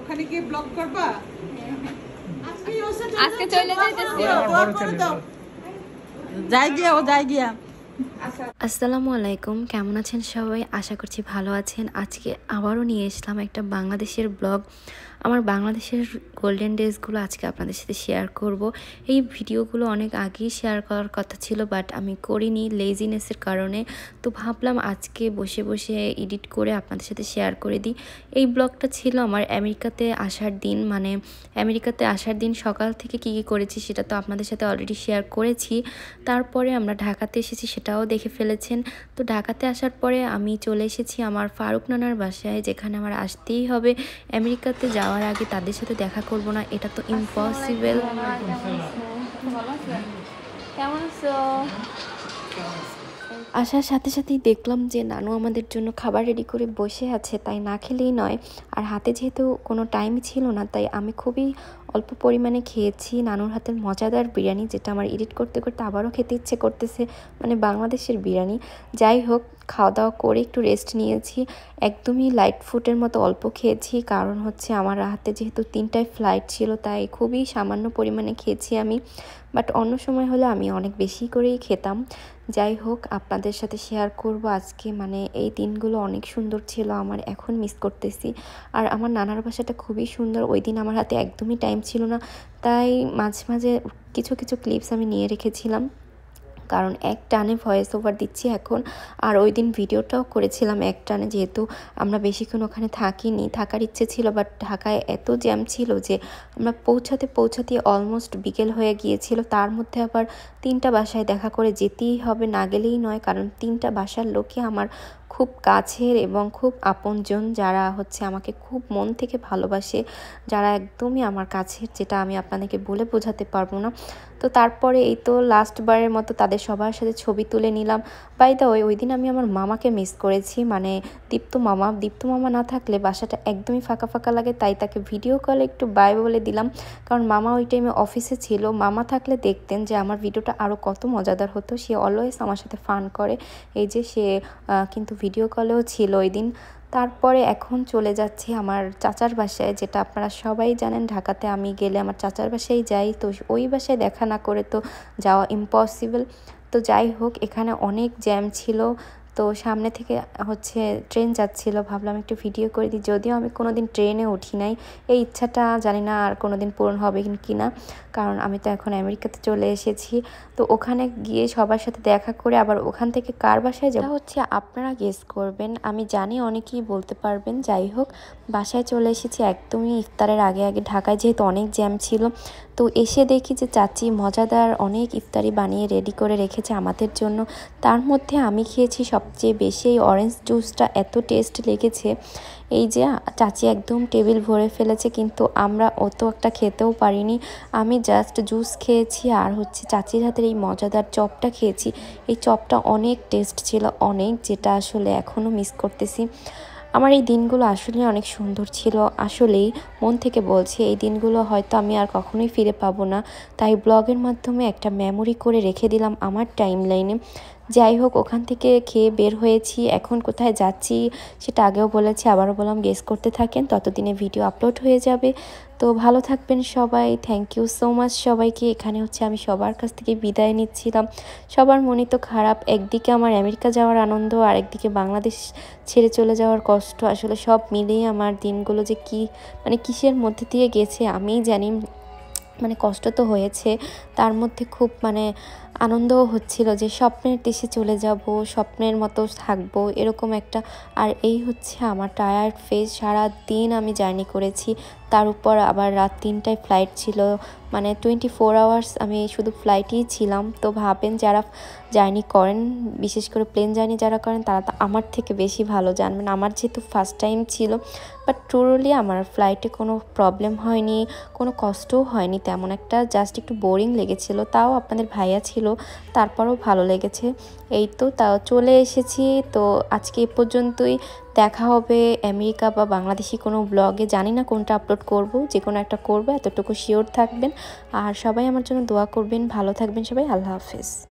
ওখানে গিয়ে ব্লক করবা আজকে চলে যাই গিয়া ও যাই গিয়া আচ্ছা। আসসালামু আলাইকুম কেমন আছেন সবাই আশা করছি ভালো আছেন আজকে আবারও নিয়ে এসলাম একটা বাংলাদেশের ব্লগ আমার বাংলাদেশের গোল্ডেন ডেজগুলো আজকে আপনাদের সাথে শেয়ার করব এই ভিডিওগুলো অনেক আগেই শেয়ার করার কথা ছিল বাট আমি করিনি লেজিনেসের কারণে তো ভাবলাম আজকে বসে বসে এডিট করে আপনাদের সাথে শেয়ার করে দিই এই ব্লগটা ছিল আমার আমেরিকাতে আসার দিন মানে আমেরিকাতে আসার দিন সকাল থেকে কি কী করেছি সেটা তো আপনাদের সাথে অলরেডি শেয়ার করেছি তারপরে আমরা ঢাকাতে এসেছি সেটাও দেখে ফেলেছেন তো ঢাকাতে আসার পরে আমি চলে এসেছি আমার ফারুক নানার বাসায় যেখানে আমার আসতেই হবে আমেরিকাতে যাওয়া যাওয়ার আগে তাদের সাথে দেখা করব না এটা তো ইম্পসিবল আসার সাথে সাথেই দেখলাম যে নানু আমাদের জন্য খাবার রেডি করে বসে আছে তাই না খেলেই নয় আর হাতে যেহেতু কোনো টাইম ছিল না তাই আমি খুবই অল্প পরিমাণে খেয়েছি নানুর হাতের মজাদার বিরিয়ানি যেটা আমার এডিট করতে করতে আবারও খেতে ইচ্ছে করতেছে মানে বাংলাদেশের বিরিয়ানি যাই হোক খাওয়া দাওয়া করে একটু রেস্ট নিয়েছি একদমই লাইট ফুডের মতো অল্প খেয়েছি কারণ হচ্ছে আমার হাতে যেহেতু তিনটায় ফ্লাইট ছিল তাই খুবই সামান্য পরিমাণে খেয়েছি আমি বাট অন্য সময় হলে আমি অনেক বেশি করেই খেতাম যাই হোক আপনাদের সাথে শেয়ার করব আজকে মানে এই দিনগুলো অনেক সুন্দর ছিল আমার এখন মিস করতেছি আর আমার নানার বাসাটা খুবই সুন্দর ওই দিন আমার হাতে একদমই টাইম ছিল না তাই মাঝে মাঝে কিছু কিছু ক্লিপস আমি নিয়ে রেখেছিলাম কারণ এক টানে ভয়েস ওভার দিচ্ছি এখন আর ওই দিন ভিডিওটাও করেছিলাম এক টানে যেহেতু আমরা বেশিক্ষণ ওখানে থাকিনি থাকার ইচ্ছে ছিল বাট ঢাকায় এত জ্যাম ছিল যে আমরা পৌঁছাতে পৌঁছাতে অলমোস্ট বিকেল হয়ে গিয়েছিল তার মধ্যে আবার তিনটা বাসায় দেখা করে যেতেই হবে না গেলেই নয় কারণ তিনটা বাসার লোকে আমার খুব কাছের এবং খুব আপনজন যারা হচ্ছে আমাকে খুব মন থেকে ভালোবাসে যারা একদমই আমার কাছের যেটা আমি আপনাদেরকে বলে বোঝাতে পারবো না তো তারপরে এই তো লাস্টবারের মতো তাদের সবার সাথে ছবি তুলে নিলাম বাই দা ওই ওই দিন আমি আমার মামাকে মিস করেছি মানে দীপ্ত মামা দীপ্ত মামা না থাকলে বাসাটা একদমই ফাঁকা ফাঁকা লাগে তাই তাকে ভিডিও কলে একটু বাই বলে দিলাম কারণ মামা ওই টাইমে অফিসে ছিল মামা থাকলে দেখতেন যে আমার ভিডিওটা আরও কত মজাদার হতো সে অলওয়েজ আমার সাথে ফান করে এই যে সে কিন্তু ভিডিও কলেও ছিল ওই দিন তারপরে এখন চলে যাচ্ছি আমার চাচার বাসায় যেটা আপনারা সবাই জানেন ঢাকাতে আমি গেলে আমার চাচার বাসায় যাই তো ওই বাসায় দেখা না করে তো যাওয়া ইম্পসিবল তো যাই হোক এখানে অনেক জ্যাম ছিল তো সামনে থেকে হচ্ছে ট্রেন যাচ্ছিল ভাবলাম একটু ভিডিও করে দিই যদিও আমি কোনো দিন ট্রেনে উঠি নাই এই ইচ্ছাটা জানি না আর কোনো দিন পূরণ হবে কি না কারণ আমি তো এখন আমেরিকাতে চলে এসেছি তো ওখানে গিয়ে সবার সাথে দেখা করে আবার ওখান থেকে কার বাসায় যাওয়া হচ্ছে আপনারা গেস করবেন আমি জানি অনেকেই বলতে পারবেন যাই হোক বাসায় চলে এসেছি একদমই ইফতারের আগে আগে ঢাকায় যেহেতু অনেক জ্যাম ছিল তো এসে দেখি যে চাচি মজাদার অনেক ইফতারি বানিয়ে রেডি করে রেখেছে আমাদের জন্য তার মধ্যে আমি খেয়েছি সবচেয়ে বেশি এই অরেঞ্জ জুসটা এত টেস্ট লেগেছে এই যে চাচি একদম টেবিল ভরে ফেলেছে কিন্তু আমরা অত একটা খেতেও পারিনি আমি জাস্ট জুস খেয়েছি আর হচ্ছে চাচির হাতের এই মজাদার চপটা খেয়েছি এই চপটা অনেক টেস্ট ছিল অনেক যেটা আসলে এখনও মিস করতেছি আমার এই দিনগুলো আসলে অনেক সুন্দর ছিল আসলেই মন থেকে বলছি এই দিনগুলো হয়তো আমি আর কখনোই ফিরে পাবো না তাই ব্লগের মাধ্যমে একটা মেমোরি করে রেখে দিলাম আমার টাইম লাইনে যাই হোক ওখান থেকে খেয়ে বের হয়েছি এখন কোথায় যাচ্ছি সেটা আগেও বলেছি আবারও বললাম গেস করতে থাকেন ততদিনে ভিডিও আপলোড হয়ে যাবে তো ভালো থাকবেন সবাই থ্যাংক ইউ সো মাচ সবাইকে এখানে হচ্ছে আমি সবার কাছ থেকে বিদায় নিচ্ছিলাম সবার মনে তো খারাপ একদিকে আমার আমেরিকা যাওয়ার আনন্দ আর একদিকে বাংলাদেশ ছেড়ে চলে যাওয়ার কষ্ট আসলে সব মিলেই আমার দিনগুলো যে কি মানে কিসের মধ্যে দিয়ে গেছে আমিই জানি মানে কষ্ট তো হয়েছে তার মধ্যে খুব মানে আনন্দও হচ্ছিল যে স্বপ্নের দেশে চলে যাব স্বপ্নের মতো থাকবো এরকম একটা আর এই হচ্ছে আমার টায়ার্ড ফেস সারা দিন আমি জার্নি করেছি তার উপর আবার রাত তিনটায় ফ্লাইট ছিল মানে টোয়েন্টি ফোর আওয়ার্স আমি শুধু ফ্লাইটেই ছিলাম তো ভাবেন যারা জার্নি করেন বিশেষ করে প্লেন জার্নি যারা করেন তারা তো আমার থেকে বেশি ভালো জানবেন আমার যেহেতু ফার্স্ট টাইম ছিল বাট টোটালি আমার ফ্লাইটে কোনো প্রবলেম হয়নি কোনো কষ্টও হয়নি তেমন একটা জাস্ট একটু বোরিং লেগেছিল তাও আপনাদের ভাইয়া ছিল তারপরও ভালো লেগেছে এই তো তাও চলে এসেছি তো আজকে এ পর্যন্তই দেখা হবে আমেরিকা বা বাংলাদেশি কোনো ব্লগে জানি না কোনটা আপলোড করব যে কোনো একটা করবো এতটুকু শিওর থাকবেন আর সবাই আমার জন্য দোয়া করবেন ভালো থাকবেন সবাই আল্লাহ হাফেজ